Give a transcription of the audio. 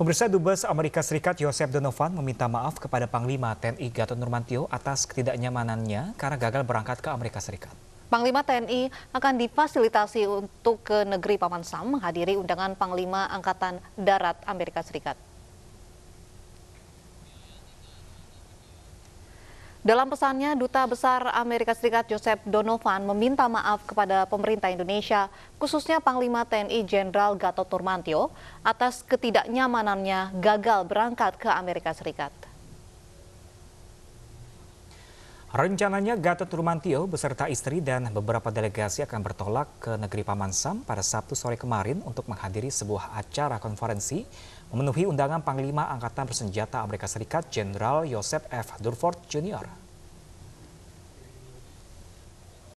Pemirsa Dubes Amerika Serikat Yosef Donovan meminta maaf kepada Panglima TNI Gatot Nurmantio atas ketidaknyamanannya karena gagal berangkat ke Amerika Serikat. Panglima TNI akan difasilitasi untuk ke negeri Paman Sam menghadiri undangan Panglima Angkatan Darat Amerika Serikat. Dalam pesannya, Duta Besar Amerika Serikat Joseph Donovan meminta maaf kepada pemerintah Indonesia, khususnya Panglima TNI Jenderal Gatot Turmantio, atas ketidaknyamanannya gagal berangkat ke Amerika Serikat. Rencananya Gatot Rumantio beserta istri dan beberapa delegasi akan bertolak ke negeri Paman Sam pada Sabtu sore kemarin untuk menghadiri sebuah acara konferensi memenuhi undangan Panglima Angkatan Bersenjata Amerika Serikat Jenderal Yosef F. Durford Jr.